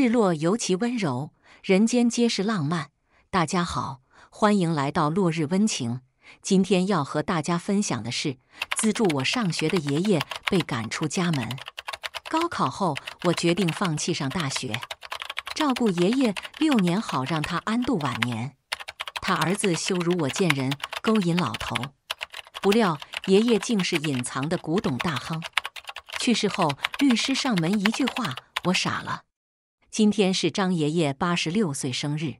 日落尤其温柔，人间皆是浪漫。大家好，欢迎来到落日温情。今天要和大家分享的是，资助我上学的爷爷被赶出家门。高考后，我决定放弃上大学，照顾爷爷六年，好让他安度晚年。他儿子羞辱我见人，勾引老头。不料爷爷竟是隐藏的古董大亨。去世后，律师上门一句话，我傻了。今天是张爷爷八十六岁生日，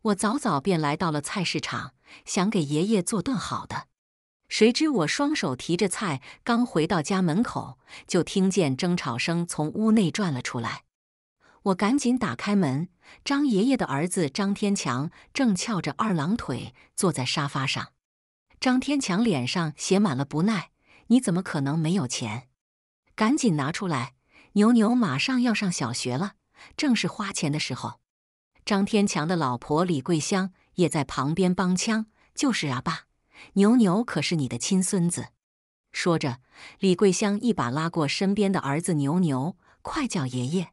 我早早便来到了菜市场，想给爷爷做顿好的。谁知我双手提着菜，刚回到家门口，就听见争吵声从屋内传了出来。我赶紧打开门，张爷爷的儿子张天强正翘着二郎腿坐在沙发上。张天强脸上写满了不耐：“你怎么可能没有钱？赶紧拿出来！牛牛马上要上小学了。”正是花钱的时候，张天强的老婆李桂香也在旁边帮腔：“就是啊，爸，牛牛可是你的亲孙子。”说着，李桂香一把拉过身边的儿子牛牛：“快叫爷爷！”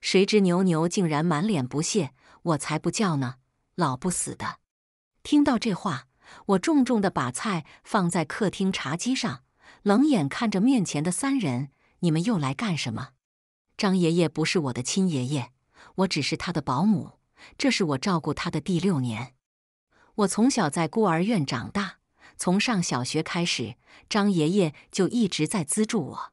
谁知牛牛竟然满脸不屑：“我才不叫呢，老不死的！”听到这话，我重重的把菜放在客厅茶几上，冷眼看着面前的三人：“你们又来干什么？”张爷爷不是我的亲爷爷，我只是他的保姆。这是我照顾他的第六年。我从小在孤儿院长大，从上小学开始，张爷爷就一直在资助我。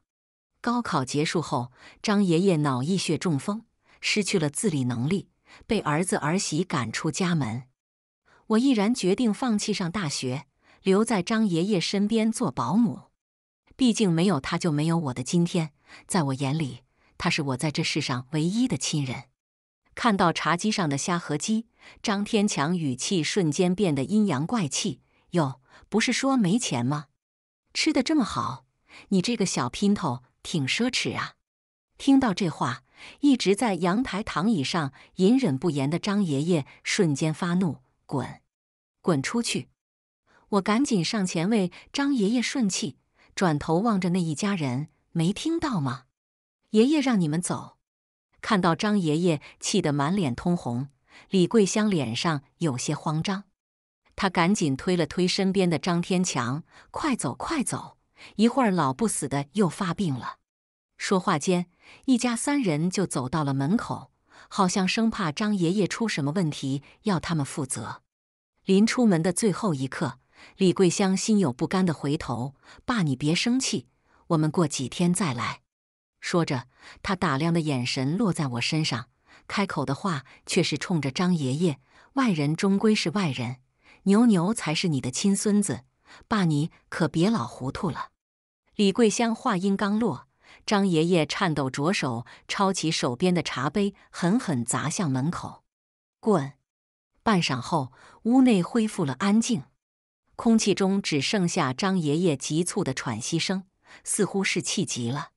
高考结束后，张爷爷脑溢血中风，失去了自理能力，被儿子儿媳赶出家门。我毅然决定放弃上大学，留在张爷爷身边做保姆。毕竟没有他，就没有我的今天。在我眼里，他是我在这世上唯一的亲人。看到茶几上的虾和鸡，张天强语气瞬间变得阴阳怪气：“哟，不是说没钱吗？吃的这么好，你这个小姘头挺奢侈啊！”听到这话，一直在阳台躺椅上隐忍不言的张爷爷瞬间发怒：“滚，滚出去！”我赶紧上前为张爷爷顺气，转头望着那一家人：“没听到吗？”爷爷让你们走，看到张爷爷气得满脸通红，李桂香脸上有些慌张，他赶紧推了推身边的张天强：“快走，快走！一会儿老不死的又发病了。”说话间，一家三人就走到了门口，好像生怕张爷爷出什么问题要他们负责。临出门的最后一刻，李桂香心有不甘的回头：“爸，你别生气，我们过几天再来。”说着，他打量的眼神落在我身上，开口的话却是冲着张爷爷：“外人终归是外人，牛牛才是你的亲孙子，爸，你可别老糊涂了。”李桂香话音刚落，张爷爷颤抖着手抄起手边的茶杯，狠狠砸向门口。滚！半晌后，屋内恢复了安静，空气中只剩下张爷爷急促的喘息声，似乎是气急了。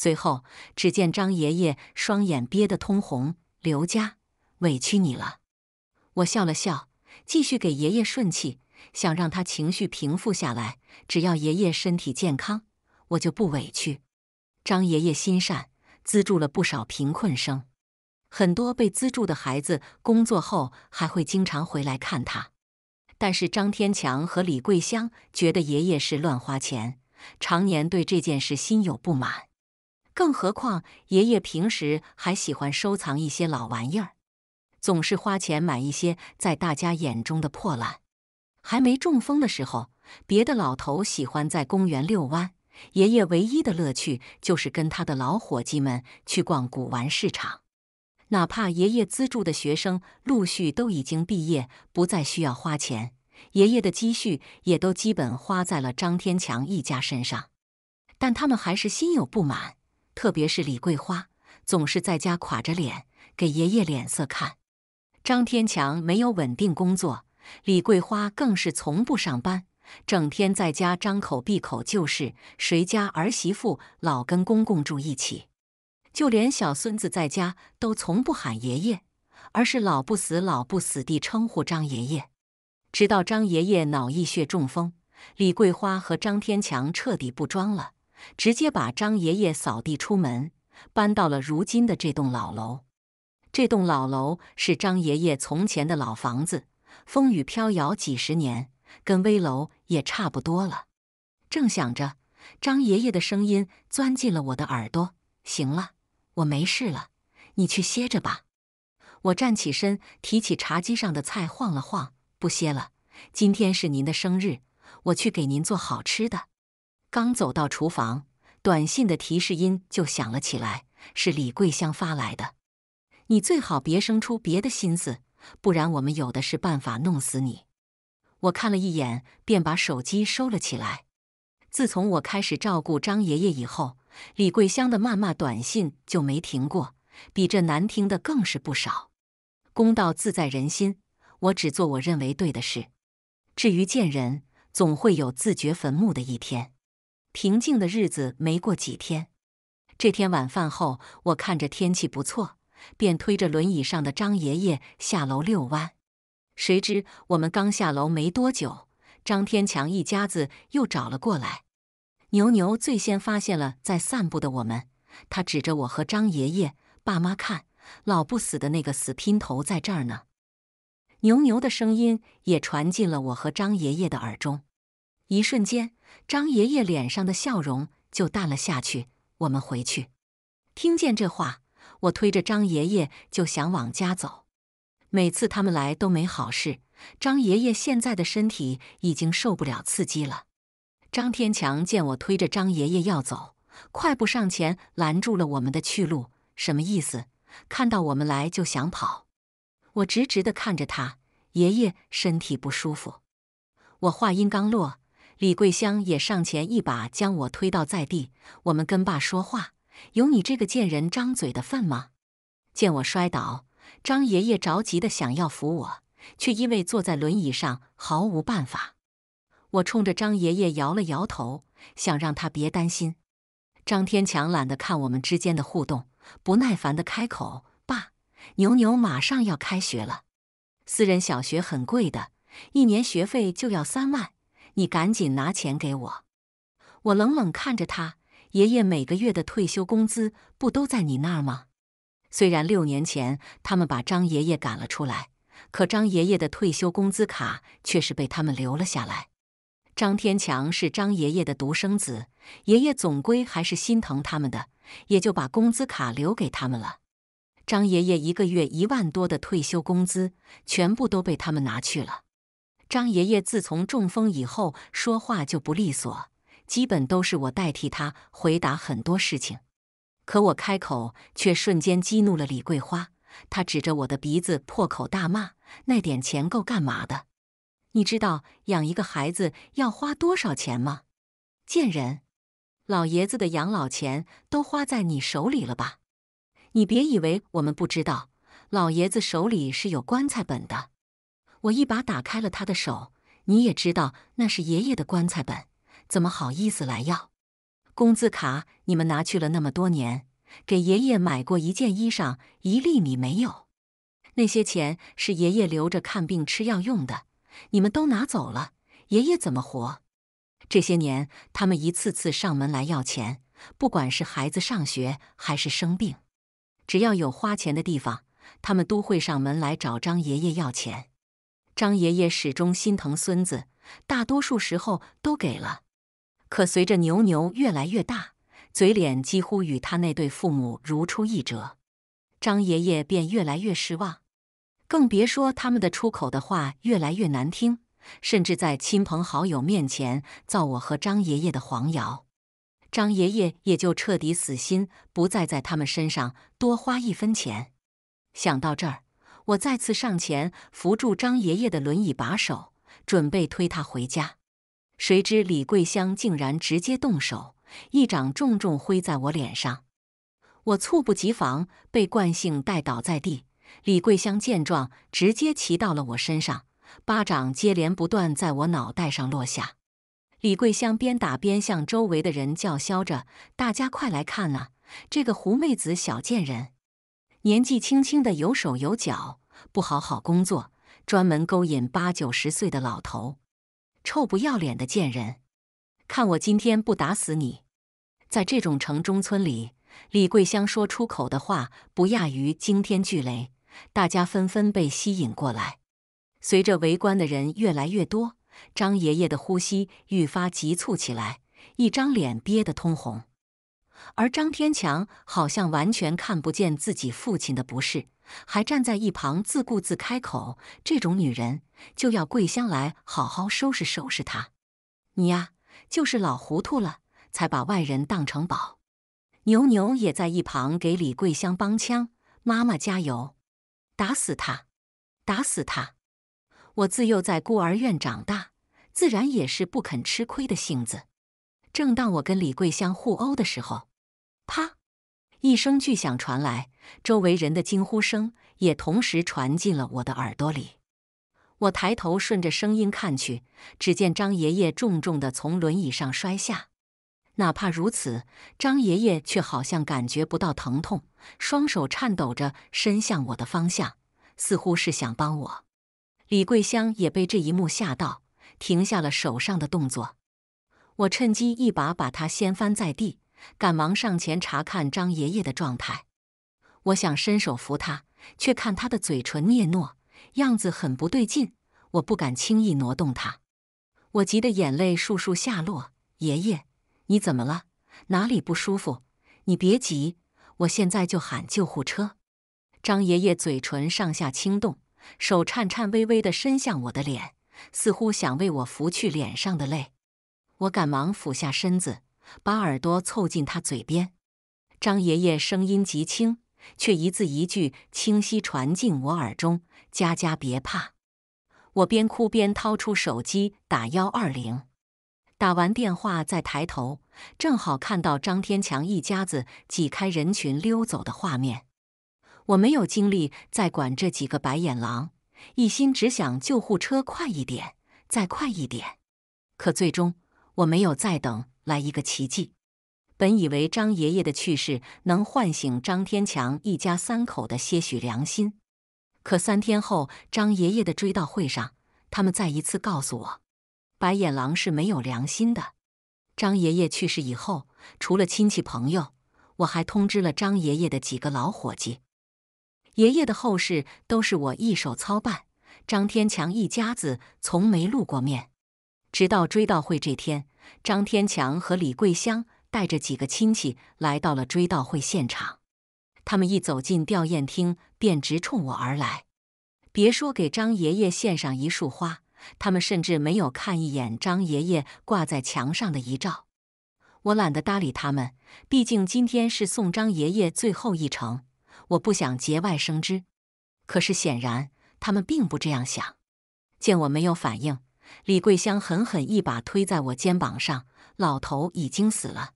随后，只见张爷爷双眼憋得通红。刘家，委屈你了。我笑了笑，继续给爷爷顺气，想让他情绪平复下来。只要爷爷身体健康，我就不委屈。张爷爷心善，资助了不少贫困生，很多被资助的孩子工作后还会经常回来看他。但是张天强和李桂香觉得爷爷是乱花钱，常年对这件事心有不满。更何况，爷爷平时还喜欢收藏一些老玩意儿，总是花钱买一些在大家眼中的破烂。还没中风的时候，别的老头喜欢在公园遛弯，爷爷唯一的乐趣就是跟他的老伙计们去逛古玩市场。哪怕爷爷资助的学生陆续都已经毕业，不再需要花钱，爷爷的积蓄也都基本花在了张天强一家身上，但他们还是心有不满。特别是李桂花，总是在家垮着脸给爷爷脸色看。张天强没有稳定工作，李桂花更是从不上班，整天在家张口闭口就是谁家儿媳妇老跟公公住一起，就连小孙子在家都从不喊爷爷，而是老不死老不死地称呼张爷爷。直到张爷爷脑溢血中风，李桂花和张天强彻底不装了。直接把张爷爷扫地出门，搬到了如今的这栋老楼。这栋老楼是张爷爷从前的老房子，风雨飘摇几十年，跟危楼也差不多了。正想着，张爷爷的声音钻进了我的耳朵：“行了，我没事了，你去歇着吧。”我站起身，提起茶几上的菜晃了晃：“不歇了，今天是您的生日，我去给您做好吃的。”刚走到厨房，短信的提示音就响了起来，是李桂香发来的：“你最好别生出别的心思，不然我们有的是办法弄死你。”我看了一眼，便把手机收了起来。自从我开始照顾张爷爷以后，李桂香的谩骂短信就没停过，比这难听的更是不少。公道自在人心，我只做我认为对的事。至于贱人，总会有自掘坟墓的一天。平静的日子没过几天，这天晚饭后，我看着天气不错，便推着轮椅上的张爷爷下楼遛弯。谁知我们刚下楼没多久，张天强一家子又找了过来。牛牛最先发现了在散步的我们，他指着我和张爷爷爸妈看：“老不死的那个死姘头在这儿呢！”牛牛的声音也传进了我和张爷爷的耳中，一瞬间。张爷爷脸上的笑容就淡了下去。我们回去。听见这话，我推着张爷爷就想往家走。每次他们来都没好事。张爷爷现在的身体已经受不了刺激了。张天强见我推着张爷爷要走，快步上前拦住了我们的去路。什么意思？看到我们来就想跑？我直直地看着他。爷爷身体不舒服。我话音刚落。李桂香也上前一把将我推倒在地。我们跟爸说话，有你这个贱人张嘴的份吗？见我摔倒，张爷爷着急的想要扶我，却因为坐在轮椅上毫无办法。我冲着张爷爷摇了摇头，想让他别担心。张天强懒得看我们之间的互动，不耐烦的开口：“爸，牛牛马上要开学了，私人小学很贵的，一年学费就要三万。”你赶紧拿钱给我！我冷冷看着他。爷爷每个月的退休工资不都在你那儿吗？虽然六年前他们把张爷爷赶了出来，可张爷爷的退休工资卡却是被他们留了下来。张天强是张爷爷的独生子，爷爷总归还是心疼他们的，也就把工资卡留给他们了。张爷爷一个月一万多的退休工资，全部都被他们拿去了。张爷爷自从中风以后，说话就不利索，基本都是我代替他回答很多事情。可我开口却瞬间激怒了李桂花，她指着我的鼻子破口大骂：“那点钱够干嘛的？你知道养一个孩子要花多少钱吗？贱人！老爷子的养老钱都花在你手里了吧？你别以为我们不知道，老爷子手里是有棺材本的。”我一把打开了他的手，你也知道那是爷爷的棺材本，怎么好意思来要？工资卡你们拿去了那么多年，给爷爷买过一件衣裳一粒米没有。那些钱是爷爷留着看病吃药用的，你们都拿走了，爷爷怎么活？这些年他们一次次上门来要钱，不管是孩子上学还是生病，只要有花钱的地方，他们都会上门来找张爷爷要钱。张爷爷始终心疼孙子，大多数时候都给了。可随着牛牛越来越大，嘴脸几乎与他那对父母如出一辙，张爷爷便越来越失望。更别说他们的出口的话越来越难听，甚至在亲朋好友面前造我和张爷爷的黄谣，张爷爷也就彻底死心，不再在他们身上多花一分钱。想到这儿。我再次上前扶住张爷爷的轮椅把手，准备推他回家，谁知李桂香竟然直接动手，一掌重重挥在我脸上。我猝不及防，被惯性带倒在地。李桂香见状，直接骑到了我身上，巴掌接连不断在我脑袋上落下。李桂香边打边向周围的人叫嚣着：“大家快来看啊，这个狐媚子小贱人！”年纪轻轻的有手有脚，不好好工作，专门勾引八九十岁的老头，臭不要脸的贱人！看我今天不打死你！在这种城中村里，李桂香说出口的话不亚于惊天巨雷，大家纷纷被吸引过来。随着围观的人越来越多，张爷爷的呼吸愈发急促起来，一张脸憋得通红。而张天强好像完全看不见自己父亲的不是，还站在一旁自顾自开口：“这种女人就要桂香来好好收拾收拾她，你呀，就是老糊涂了，才把外人当成宝。”牛牛也在一旁给李桂香帮腔：“妈妈加油，打死他，打死他！”我自幼在孤儿院长大，自然也是不肯吃亏的性子。正当我跟李桂香互殴的时候，啪！一声巨响传来，周围人的惊呼声也同时传进了我的耳朵里。我抬头顺着声音看去，只见张爷爷重重的从轮椅上摔下。哪怕如此，张爷爷却好像感觉不到疼痛，双手颤抖着伸向我的方向，似乎是想帮我。李桂香也被这一幕吓到，停下了手上的动作。我趁机一把把他掀翻在地。赶忙上前查看张爷爷的状态，我想伸手扶他，却看他的嘴唇嗫嚅，样子很不对劲，我不敢轻易挪动他。我急得眼泪簌簌下落，爷爷，你怎么了？哪里不舒服？你别急，我现在就喊救护车。张爷爷嘴唇上下轻动，手颤颤巍巍地伸向我的脸，似乎想为我拂去脸上的泪。我赶忙俯下身子。把耳朵凑近他嘴边，张爷爷声音极轻，却一字一句清晰传进我耳中：“佳佳，别怕。”我边哭边掏出手机打幺二零。打完电话再抬头，正好看到张天强一家子挤开人群溜走的画面。我没有精力再管这几个白眼狼，一心只想救护车快一点，再快一点。可最终，我没有再等。来一个奇迹！本以为张爷爷的去世能唤醒张天强一家三口的些许良心，可三天后，张爷爷的追悼会上，他们再一次告诉我，白眼狼是没有良心的。张爷爷去世以后，除了亲戚朋友，我还通知了张爷爷的几个老伙计。爷爷的后事都是我一手操办，张天强一家子从没露过面，直到追悼会这天。张天强和李桂香带着几个亲戚来到了追悼会现场。他们一走进吊唁厅，便直冲我而来。别说给张爷爷献上一束花，他们甚至没有看一眼张爷爷挂在墙上的遗照。我懒得搭理他们，毕竟今天是送张爷爷最后一程，我不想节外生枝。可是显然，他们并不这样想。见我没有反应。李桂香狠狠一把推在我肩膀上：“老头已经死了，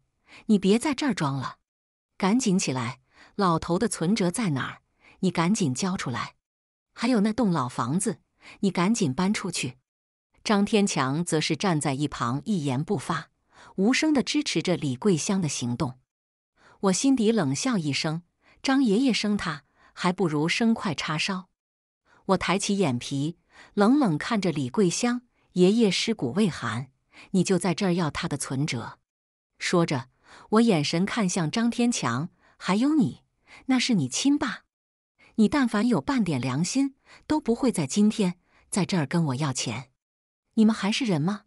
你别在这儿装了，赶紧起来！老头的存折在哪儿？你赶紧交出来！还有那栋老房子，你赶紧搬出去！”张天强则是站在一旁一言不发，无声的支持着李桂香的行动。我心底冷笑一声：“张爷爷生他，还不如生块叉烧。”我抬起眼皮，冷冷看着李桂香。爷爷尸骨未寒，你就在这儿要他的存折？说着，我眼神看向张天强，还有你，那是你亲爸。你但凡有半点良心，都不会在今天在这儿跟我要钱。你们还是人吗？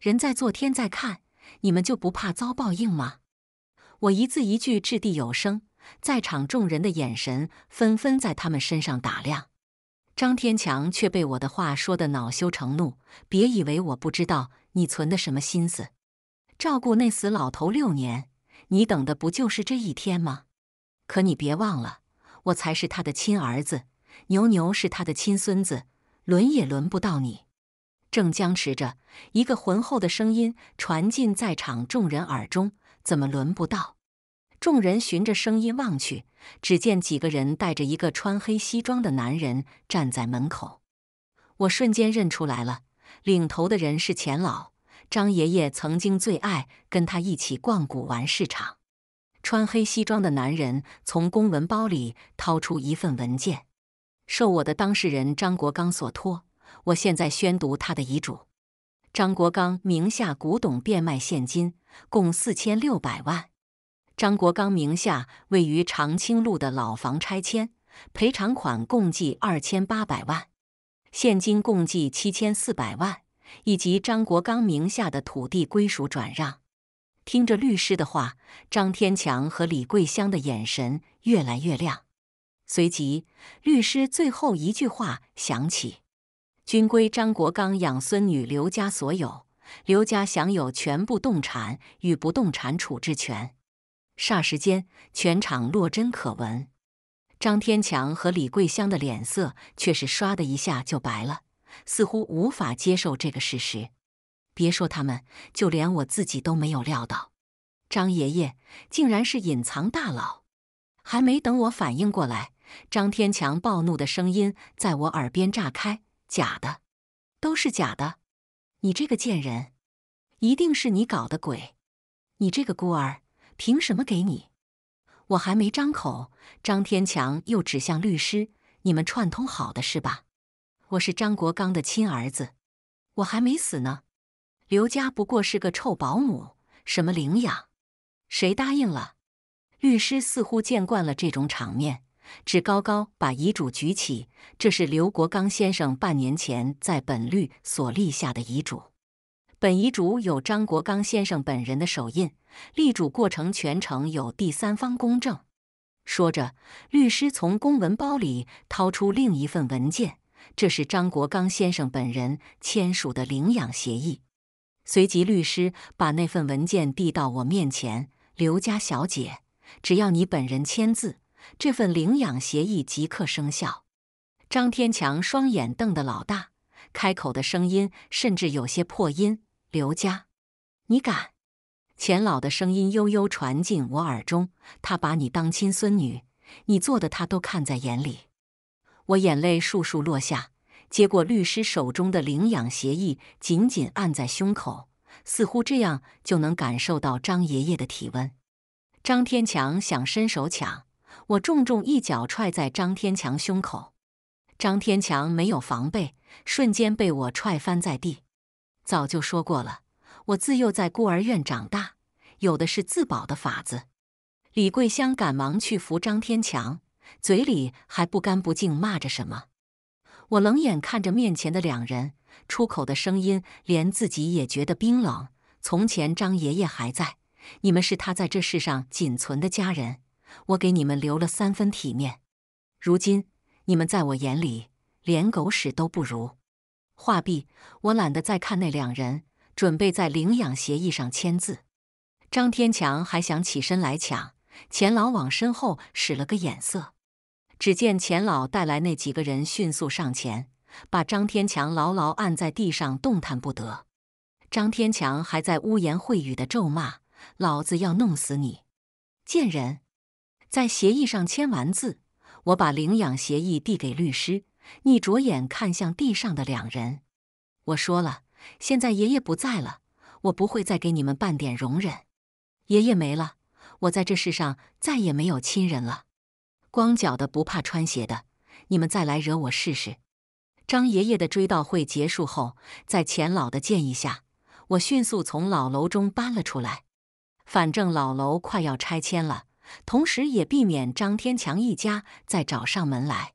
人在做，天在看，你们就不怕遭报应吗？我一字一句掷地有声，在场众人的眼神纷纷在他们身上打量。张天强却被我的话说得恼羞成怒。别以为我不知道你存的什么心思，照顾那死老头六年，你等的不就是这一天吗？可你别忘了，我才是他的亲儿子，牛牛是他的亲孙子，轮也轮不到你。正僵持着，一个浑厚的声音传进在场众人耳中：“怎么轮不到？”众人循着声音望去，只见几个人带着一个穿黑西装的男人站在门口。我瞬间认出来了，领头的人是钱老。张爷爷曾经最爱跟他一起逛古玩市场。穿黑西装的男人从公文包里掏出一份文件，受我的当事人张国刚所托，我现在宣读他的遗嘱。张国刚名下古董变卖现金共四千六百万。张国刚名下位于长青路的老房拆迁赔偿款共计二千八百万，现金共计七千四百万，以及张国刚名下的土地归属转让。听着律师的话，张天强和李桂香的眼神越来越亮。随即，律师最后一句话响起：“均归张国刚养孙女刘家所有，刘家享有全部动产与不动产处置权。”霎时间，全场落针可闻。张天强和李桂香的脸色却是唰的一下就白了，似乎无法接受这个事实。别说他们，就连我自己都没有料到，张爷爷竟然是隐藏大佬。还没等我反应过来，张天强暴怒的声音在我耳边炸开：“假的，都是假的！你这个贱人，一定是你搞的鬼！你这个孤儿！”凭什么给你？我还没张口，张天强又指向律师：“你们串通好的是吧？”我是张国刚的亲儿子，我还没死呢。刘家不过是个臭保姆，什么领养，谁答应了？律师似乎见惯了这种场面，只高高把遗嘱举起：“这是刘国刚先生半年前在本律所立下的遗嘱，本遗嘱有张国刚先生本人的手印。”立主过程全程有第三方公证。说着，律师从公文包里掏出另一份文件，这是张国刚先生本人签署的领养协议。随即，律师把那份文件递到我面前：“刘家小姐，只要你本人签字，这份领养协议即刻生效。”张天强双眼瞪得老大，开口的声音甚至有些破音：“刘家，你敢？”钱老的声音悠悠传进我耳中，他把你当亲孙女，你做的他都看在眼里。我眼泪簌簌落下，接过律师手中的领养协议，紧紧按在胸口，似乎这样就能感受到张爷爷的体温。张天强想伸手抢，我重重一脚踹在张天强胸口，张天强没有防备，瞬间被我踹翻在地。早就说过了。我自幼在孤儿院长大，有的是自保的法子。李桂香赶忙去扶张天强，嘴里还不干不净骂着什么。我冷眼看着面前的两人，出口的声音连自己也觉得冰冷。从前张爷爷还在，你们是他在这世上仅存的家人，我给你们留了三分体面。如今你们在我眼里连狗屎都不如。话毕，我懒得再看那两人。准备在领养协议上签字，张天强还想起身来抢，钱老往身后使了个眼色，只见钱老带来那几个人迅速上前，把张天强牢牢按在地上动弹不得。张天强还在污言秽语的咒骂：“老子要弄死你，贱人！”在协议上签完字，我把领养协议递给律师，逆着眼看向地上的两人，我说了。现在爷爷不在了，我不会再给你们半点容忍。爷爷没了，我在这世上再也没有亲人了。光脚的不怕穿鞋的，你们再来惹我试试。张爷爷的追悼会结束后，在钱老的建议下，我迅速从老楼中搬了出来。反正老楼快要拆迁了，同时也避免张天强一家再找上门来。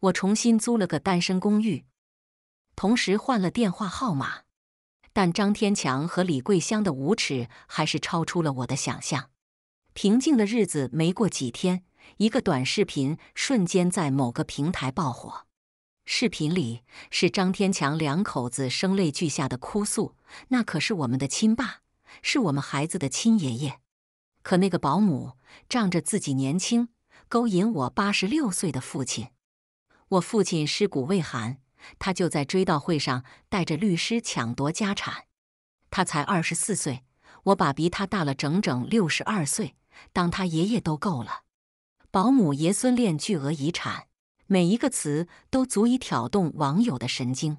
我重新租了个单身公寓。同时换了电话号码，但张天强和李桂香的无耻还是超出了我的想象。平静的日子没过几天，一个短视频瞬间在某个平台爆火。视频里是张天强两口子声泪俱下的哭诉：“那可是我们的亲爸，是我们孩子的亲爷爷。可那个保姆仗着自己年轻，勾引我八十六岁的父亲。我父亲尸骨未寒。”他就在追悼会上带着律师抢夺家产。他才二十四岁，我爸比他大了整整六十二岁，当他爷爷都够了。保姆爷孙恋巨额遗产，每一个词都足以挑动网友的神经。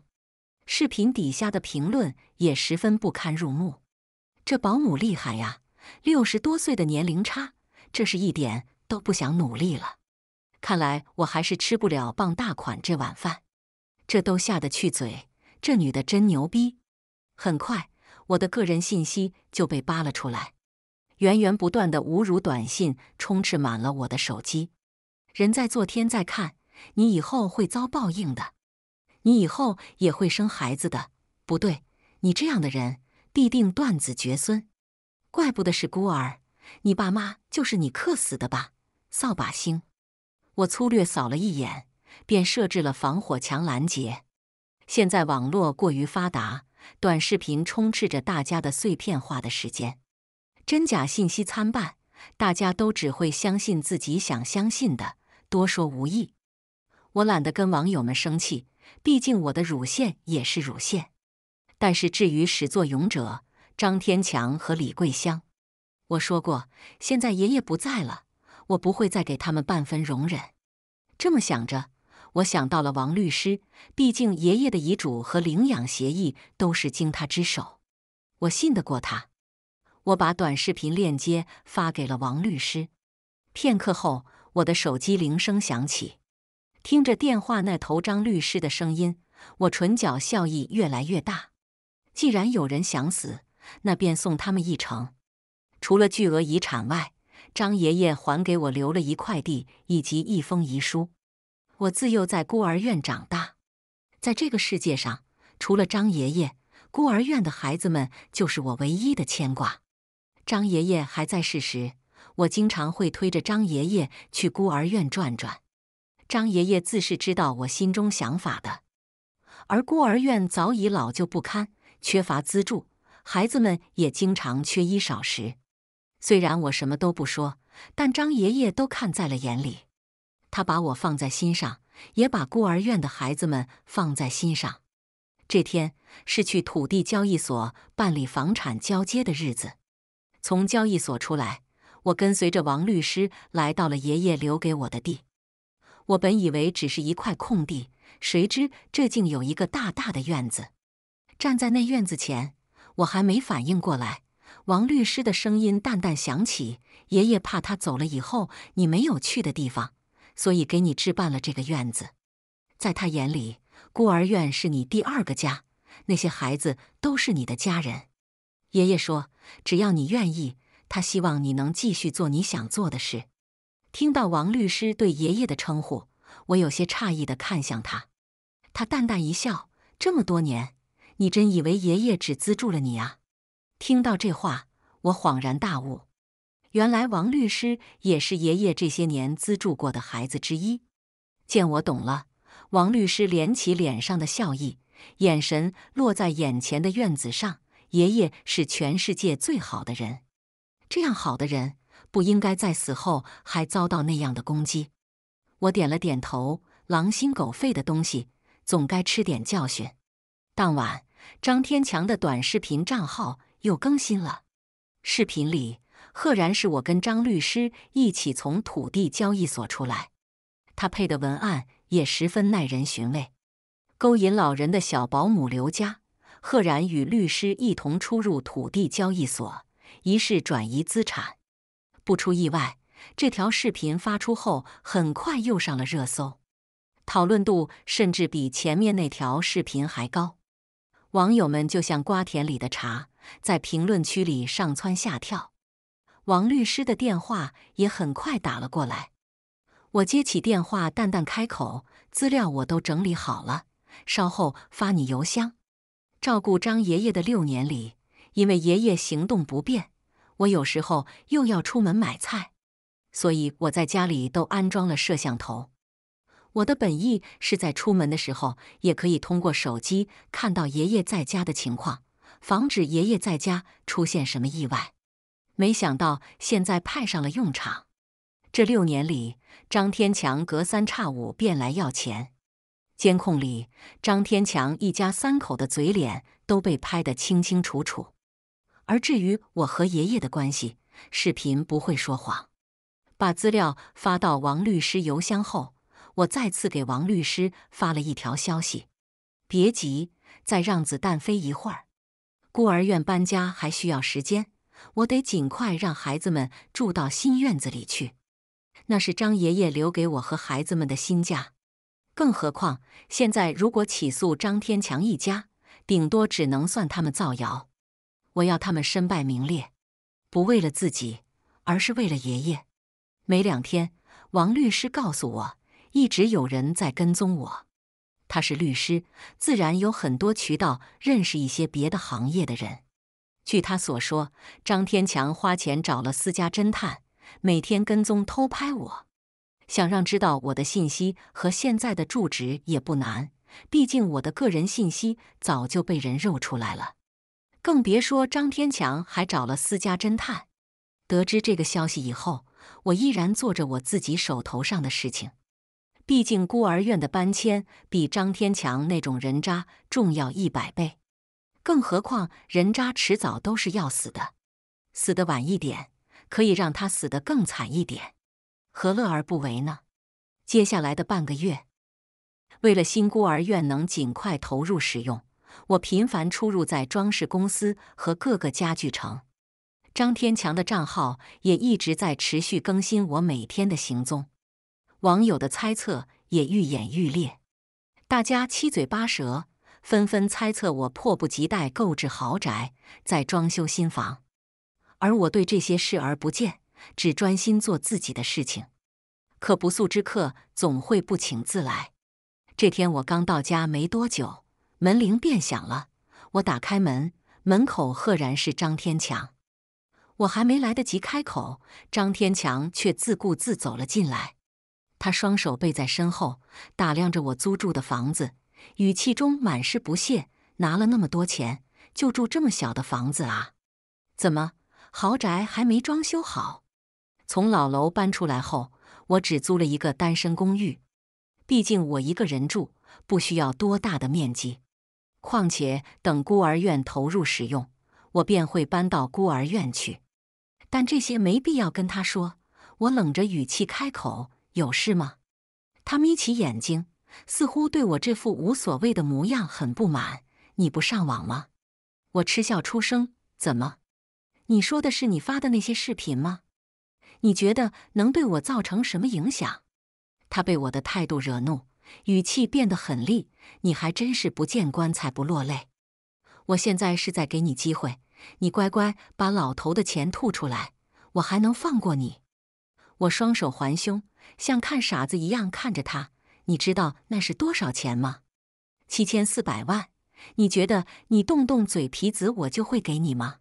视频底下的评论也十分不堪入目。这保姆厉害呀，六十多岁的年龄差，这是一点都不想努力了。看来我还是吃不了傍大款这碗饭。这都下得去嘴，这女的真牛逼。很快，我的个人信息就被扒了出来，源源不断的侮辱短信充斥满了我的手机。人在做，天在看，你以后会遭报应的。你以后也会生孩子的，不对，你这样的人必定断子绝孙，怪不得是孤儿。你爸妈就是你克死的吧？扫把星！我粗略扫了一眼。便设置了防火墙拦截。现在网络过于发达，短视频充斥着大家的碎片化的时间，真假信息参半，大家都只会相信自己想相信的，多说无益。我懒得跟网友们生气，毕竟我的乳腺也是乳腺。但是至于始作俑者张天强和李桂香，我说过，现在爷爷不在了，我不会再给他们半分容忍。这么想着。我想到了王律师，毕竟爷爷的遗嘱和领养协议都是经他之手，我信得过他。我把短视频链接发给了王律师。片刻后，我的手机铃声响起，听着电话那头张律师的声音，我唇角笑意越来越大。既然有人想死，那便送他们一程。除了巨额遗产外，张爷爷还给我留了一块地以及一封遗书。我自幼在孤儿院长大，在这个世界上，除了张爷爷，孤儿院的孩子们就是我唯一的牵挂。张爷爷还在世时，我经常会推着张爷爷去孤儿院转转。张爷爷自是知道我心中想法的，而孤儿院早已老旧不堪，缺乏资助，孩子们也经常缺衣少食。虽然我什么都不说，但张爷爷都看在了眼里。他把我放在心上，也把孤儿院的孩子们放在心上。这天是去土地交易所办理房产交接的日子。从交易所出来，我跟随着王律师来到了爷爷留给我的地。我本以为只是一块空地，谁知这竟有一个大大的院子。站在那院子前，我还没反应过来，王律师的声音淡淡响起：“爷爷怕他走了以后，你没有去的地方。”所以，给你置办了这个院子。在他眼里，孤儿院是你第二个家，那些孩子都是你的家人。爷爷说，只要你愿意，他希望你能继续做你想做的事。听到王律师对爷爷的称呼，我有些诧异地看向他。他淡淡一笑：“这么多年，你真以为爷爷只资助了你啊？”听到这话，我恍然大悟。原来王律师也是爷爷这些年资助过的孩子之一。见我懂了，王律师连起脸上的笑意，眼神落在眼前的院子上。爷爷是全世界最好的人，这样好的人不应该在死后还遭到那样的攻击。我点了点头。狼心狗肺的东西，总该吃点教训。当晚，张天强的短视频账号又更新了，视频里。赫然是我跟张律师一起从土地交易所出来，他配的文案也十分耐人寻味，勾引老人的小保姆刘佳，赫然与律师一同出入土地交易所，疑似转移资产。不出意外，这条视频发出后，很快又上了热搜，讨论度甚至比前面那条视频还高。网友们就像瓜田里的茶，在评论区里上蹿下跳。王律师的电话也很快打了过来，我接起电话，淡淡开口：“资料我都整理好了，稍后发你邮箱。照顾张爷爷的六年里，因为爷爷行动不便，我有时候又要出门买菜，所以我在家里都安装了摄像头。我的本意是在出门的时候，也可以通过手机看到爷爷在家的情况，防止爷爷在家出现什么意外。”没想到现在派上了用场。这六年里，张天强隔三差五便来要钱。监控里，张天强一家三口的嘴脸都被拍得清清楚楚。而至于我和爷爷的关系，视频不会说谎。把资料发到王律师邮箱后，我再次给王律师发了一条消息：“别急，再让子弹飞一会儿。孤儿院搬家还需要时间。”我得尽快让孩子们住到新院子里去，那是张爷爷留给我和孩子们的新家。更何况，现在如果起诉张天强一家，顶多只能算他们造谣。我要他们身败名裂，不为了自己，而是为了爷爷。没两天，王律师告诉我，一直有人在跟踪我。他是律师，自然有很多渠道认识一些别的行业的人。据他所说，张天强花钱找了私家侦探，每天跟踪偷拍我，想让知道我的信息和现在的住址也不难，毕竟我的个人信息早就被人肉出来了。更别说张天强还找了私家侦探。得知这个消息以后，我依然做着我自己手头上的事情，毕竟孤儿院的搬迁比张天强那种人渣重要一百倍。更何况，人渣迟早都是要死的，死得晚一点，可以让他死得更惨一点，何乐而不为呢？接下来的半个月，为了新孤儿院能尽快投入使用，我频繁出入在装饰公司和各个家具城。张天强的账号也一直在持续更新我每天的行踪，网友的猜测也愈演愈烈，大家七嘴八舌。纷纷猜测我迫不及待购置豪宅，在装修新房，而我对这些视而不见，只专心做自己的事情。可不速之客总会不请自来。这天我刚到家没多久，门铃便响了。我打开门，门口赫然是张天强。我还没来得及开口，张天强却自顾自走了进来。他双手背在身后，打量着我租住的房子。语气中满是不屑。拿了那么多钱，就住这么小的房子啊？怎么，豪宅还没装修好？从老楼搬出来后，我只租了一个单身公寓。毕竟我一个人住，不需要多大的面积。况且等孤儿院投入使用，我便会搬到孤儿院去。但这些没必要跟他说。我冷着语气开口：“有事吗？”他眯起眼睛。似乎对我这副无所谓的模样很不满。你不上网吗？我嗤笑出声。怎么？你说的是你发的那些视频吗？你觉得能对我造成什么影响？他被我的态度惹怒，语气变得很厉。你还真是不见棺材不落泪。我现在是在给你机会，你乖乖把老头的钱吐出来，我还能放过你。我双手环胸，像看傻子一样看着他。你知道那是多少钱吗？七千四百万！你觉得你动动嘴皮子，我就会给你吗？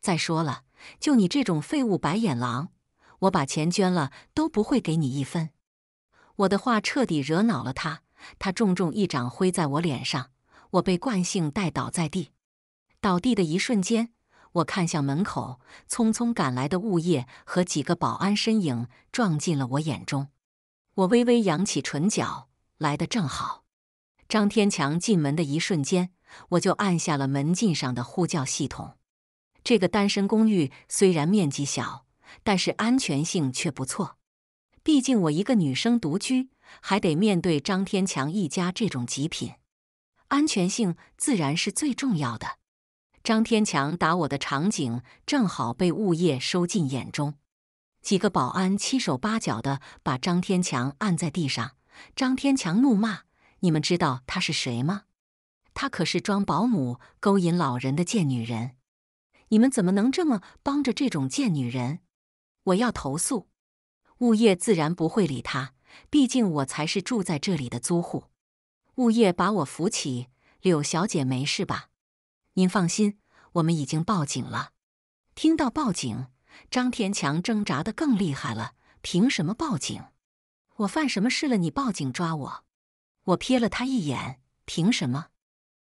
再说了，就你这种废物白眼狼，我把钱捐了都不会给你一分！我的话彻底惹恼了他，他重重一掌挥在我脸上，我被惯性带倒在地。倒地的一瞬间，我看向门口，匆匆赶来的物业和几个保安身影撞进了我眼中。我微微扬起唇角，来的正好。张天强进门的一瞬间，我就按下了门禁上的呼叫系统。这个单身公寓虽然面积小，但是安全性却不错。毕竟我一个女生独居，还得面对张天强一家这种极品，安全性自然是最重要的。张天强打我的场景正好被物业收进眼中。几个保安七手八脚的把张天强按在地上，张天强怒骂：“你们知道她是谁吗？她可是装保姆勾引老人的贱女人！你们怎么能这么帮着这种贱女人？我要投诉！”物业自然不会理他，毕竟我才是住在这里的租户。物业把我扶起：“柳小姐没事吧？您放心，我们已经报警了。”听到报警。张天强挣扎的更厉害了。凭什么报警？我犯什么事了？你报警抓我？我瞥了他一眼。凭什么？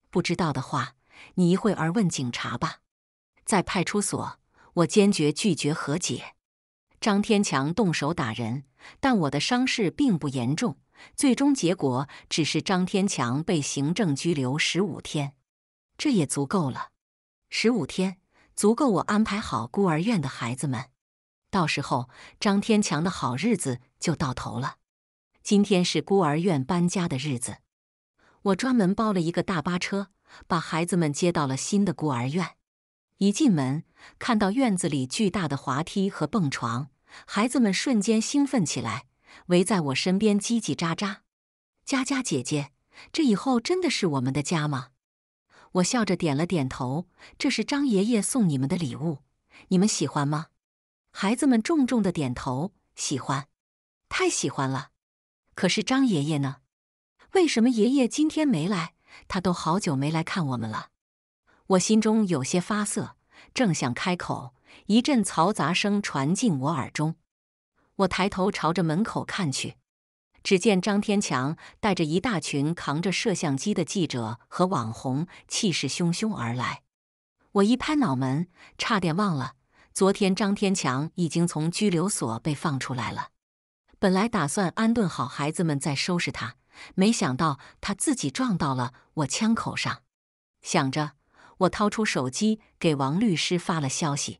不知道的话，你一会儿问警察吧。在派出所，我坚决拒绝和解。张天强动手打人，但我的伤势并不严重。最终结果只是张天强被行政拘留十五天，这也足够了。十五天。足够我安排好孤儿院的孩子们，到时候张天强的好日子就到头了。今天是孤儿院搬家的日子，我专门包了一个大巴车，把孩子们接到了新的孤儿院。一进门，看到院子里巨大的滑梯和蹦床，孩子们瞬间兴奋起来，围在我身边叽叽喳喳：“佳佳姐姐，这以后真的是我们的家吗？”我笑着点了点头，这是张爷爷送你们的礼物，你们喜欢吗？孩子们重重的点头，喜欢，太喜欢了。可是张爷爷呢？为什么爷爷今天没来？他都好久没来看我们了。我心中有些发涩，正想开口，一阵嘈杂声传进我耳中。我抬头朝着门口看去。只见张天强带着一大群扛着摄像机的记者和网红气势汹汹而来，我一拍脑门，差点忘了，昨天张天强已经从拘留所被放出来了。本来打算安顿好孩子们再收拾他，没想到他自己撞到了我枪口上。想着，我掏出手机给王律师发了消息。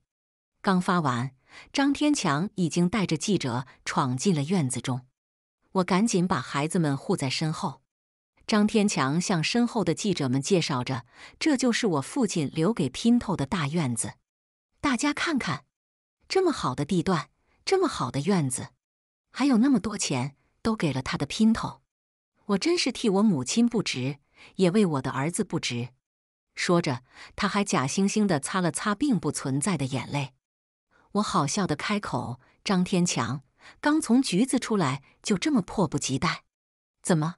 刚发完，张天强已经带着记者闯进了院子中。我赶紧把孩子们护在身后。张天强向身后的记者们介绍着：“这就是我父亲留给姘头的大院子，大家看看，这么好的地段，这么好的院子，还有那么多钱，都给了他的姘头。我真是替我母亲不值，也为我的儿子不值。”说着，他还假惺惺地擦了擦并不存在的眼泪。我好笑地开口：“张天强。”刚从橘子出来，就这么迫不及待？怎么，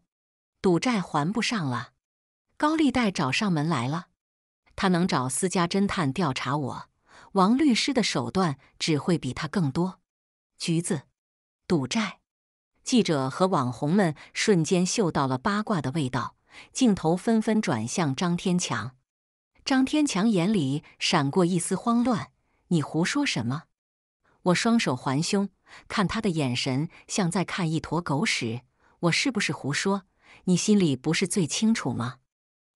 赌债还不上了？高利贷找上门来了？他能找私家侦探调查我，王律师的手段只会比他更多。橘子，赌债，记者和网红们瞬间嗅到了八卦的味道，镜头纷纷转向张天强。张天强眼里闪过一丝慌乱：“你胡说什么？”我双手环胸，看他的眼神像在看一坨狗屎。我是不是胡说？你心里不是最清楚吗？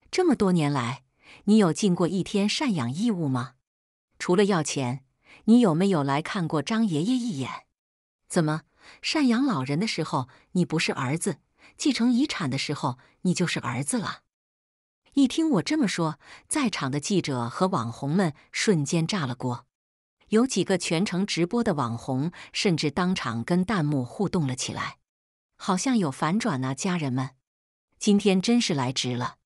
这么多年来，你有尽过一天赡养义务吗？除了要钱，你有没有来看过张爷爷一眼？怎么，赡养老人的时候你不是儿子，继承遗产的时候你就是儿子了？一听我这么说，在场的记者和网红们瞬间炸了锅。有几个全程直播的网红，甚至当场跟弹幕互动了起来，好像有反转呢，家人们！今天真是来值了，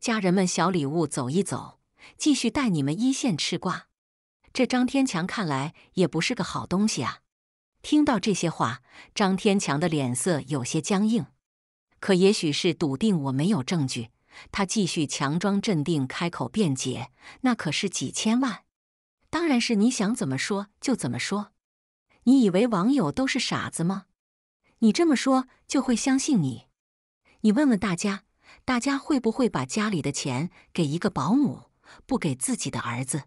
家人们，小礼物走一走，继续带你们一线吃瓜。这张天强看来也不是个好东西啊！听到这些话，张天强的脸色有些僵硬，可也许是笃定我没有证据，他继续强装镇定，开口辩解：“那可是几千万。”当然是你想怎么说就怎么说，你以为网友都是傻子吗？你这么说就会相信你？你问问大家，大家会不会把家里的钱给一个保姆，不给自己的儿子？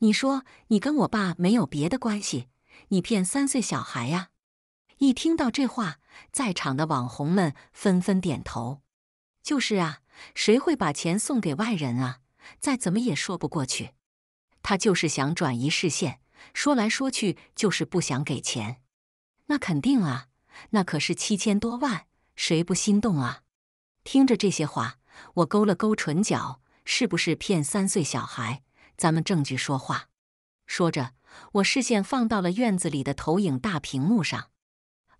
你说你跟我爸没有别的关系，你骗三岁小孩呀？一听到这话，在场的网红们纷纷点头。就是啊，谁会把钱送给外人啊？再怎么也说不过去。他就是想转移视线，说来说去就是不想给钱。那肯定啊，那可是七千多万，谁不心动啊？听着这些话，我勾了勾唇角，是不是骗三岁小孩？咱们证据说话。说着，我视线放到了院子里的投影大屏幕上。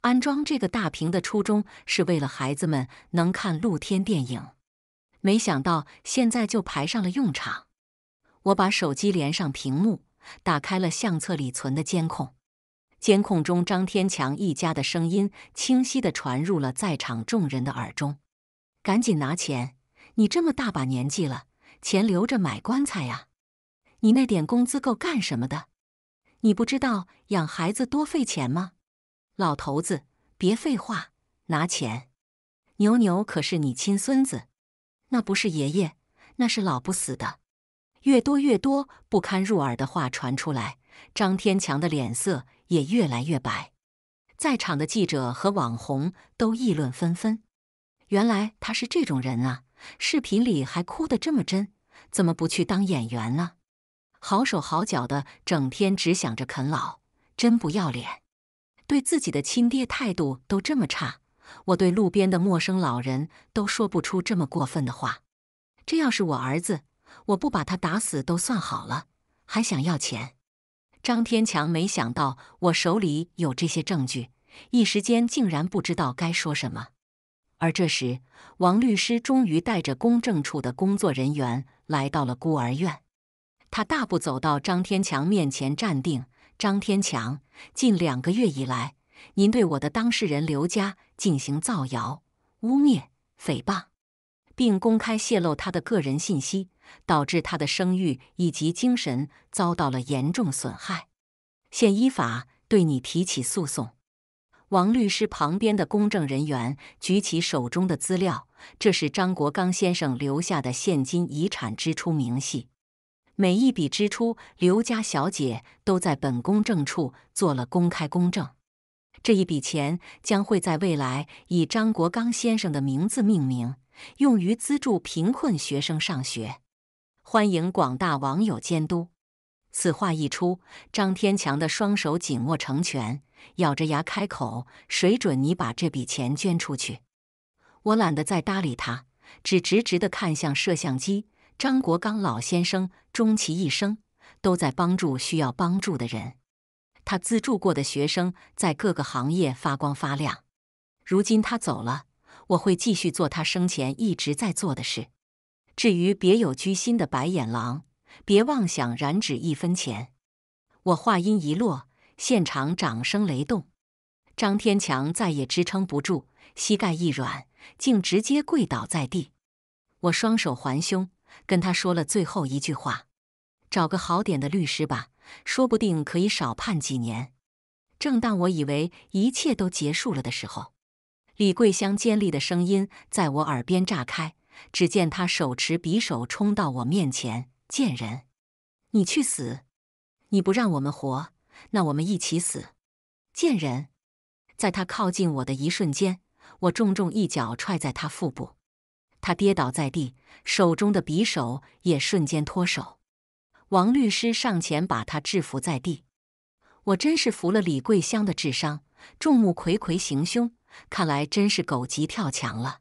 安装这个大屏的初衷是为了孩子们能看露天电影，没想到现在就排上了用场。我把手机连上屏幕，打开了相册里存的监控。监控中，张天强一家的声音清晰地传入了在场众人的耳中。赶紧拿钱！你这么大把年纪了，钱留着买棺材呀？你那点工资够干什么的？你不知道养孩子多费钱吗？老头子，别废话，拿钱！牛牛可是你亲孙子，那不是爷爷，那是老不死的。越多越多不堪入耳的话传出来，张天强的脸色也越来越白。在场的记者和网红都议论纷纷：“原来他是这种人啊！视频里还哭得这么真，怎么不去当演员呢？好手好脚的，整天只想着啃老，真不要脸！对自己的亲爹态度都这么差，我对路边的陌生老人都说不出这么过分的话，这要是我儿子！”我不把他打死都算好了，还想要钱？张天强没想到我手里有这些证据，一时间竟然不知道该说什么。而这时，王律师终于带着公证处的工作人员来到了孤儿院。他大步走到张天强面前站定。张天强，近两个月以来，您对我的当事人刘佳进行造谣、污蔑、诽谤，并公开泄露他的个人信息。导致他的声誉以及精神遭到了严重损害，现依法对你提起诉讼。王律师旁边的公证人员举起手中的资料，这是张国刚先生留下的现金遗产支出明细，每一笔支出刘家小姐都在本公证处做了公开公证。这一笔钱将会在未来以张国刚先生的名字命名，用于资助贫困学生上学。欢迎广大网友监督。此话一出，张天强的双手紧握成拳，咬着牙开口：“谁准你把这笔钱捐出去？”我懒得再搭理他，只直直地看向摄像机。张国刚老先生终其一生都在帮助需要帮助的人，他资助过的学生在各个行业发光发亮。如今他走了，我会继续做他生前一直在做的事。至于别有居心的白眼狼，别妄想染指一分钱。我话音一落，现场掌声雷动。张天强再也支撑不住，膝盖一软，竟直接跪倒在地。我双手环胸，跟他说了最后一句话：“找个好点的律师吧，说不定可以少判几年。”正当我以为一切都结束了的时候，李桂香尖利的声音在我耳边炸开。只见他手持匕首冲到我面前，贱人，你去死！你不让我们活，那我们一起死！贱人，在他靠近我的一瞬间，我重重一脚踹在他腹部，他跌倒在地，手中的匕首也瞬间脱手。王律师上前把他制服在地。我真是服了李桂香的智商，众目睽睽行凶，看来真是狗急跳墙了。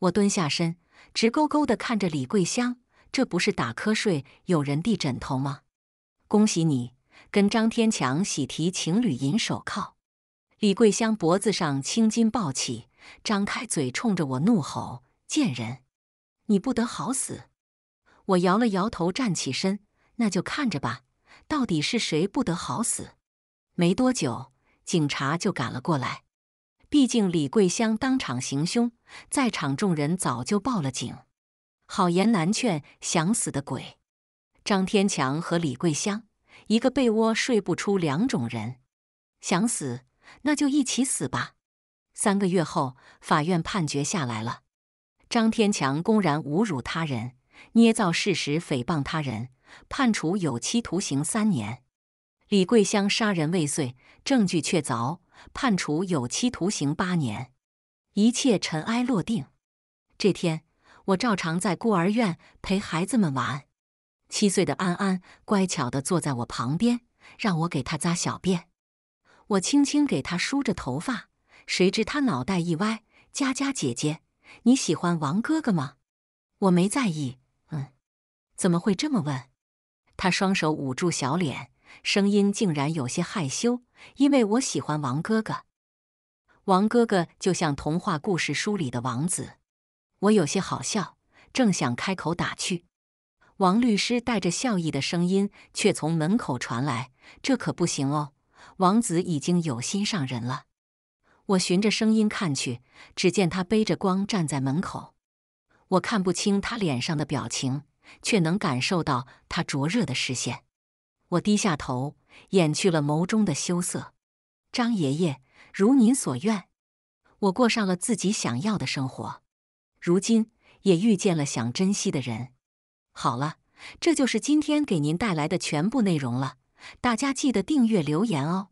我蹲下身。直勾勾的看着李桂香，这不是打瞌睡有人递枕头吗？恭喜你跟张天强喜提情侣银手铐！李桂香脖子上青筋暴起，张开嘴冲着我怒吼：“贱人，你不得好死！”我摇了摇头，站起身：“那就看着吧，到底是谁不得好死？”没多久，警察就赶了过来。毕竟李桂香当场行凶，在场众人早就报了警。好言难劝想死的鬼，张天强和李桂香一个被窝睡不出两种人。想死那就一起死吧。三个月后，法院判决下来了：张天强公然侮辱他人，捏造事实诽谤他人，判处有期徒刑三年；李桂香杀人未遂，证据确凿。判处有期徒刑八年，一切尘埃落定。这天，我照常在孤儿院陪孩子们玩。七岁的安安乖巧的坐在我旁边，让我给他扎小辫。我轻轻给他梳着头发，谁知他脑袋一歪：“佳佳姐姐，你喜欢王哥哥吗？”我没在意，“嗯，怎么会这么问？”他双手捂住小脸。声音竟然有些害羞，因为我喜欢王哥哥。王哥哥就像童话故事书里的王子。我有些好笑，正想开口打趣，王律师带着笑意的声音却从门口传来：“这可不行哦，王子已经有心上人了。”我循着声音看去，只见他背着光站在门口，我看不清他脸上的表情，却能感受到他灼热的视线。我低下头，掩去了眸中的羞涩。张爷爷，如您所愿，我过上了自己想要的生活，如今也遇见了想珍惜的人。好了，这就是今天给您带来的全部内容了，大家记得订阅、留言哦。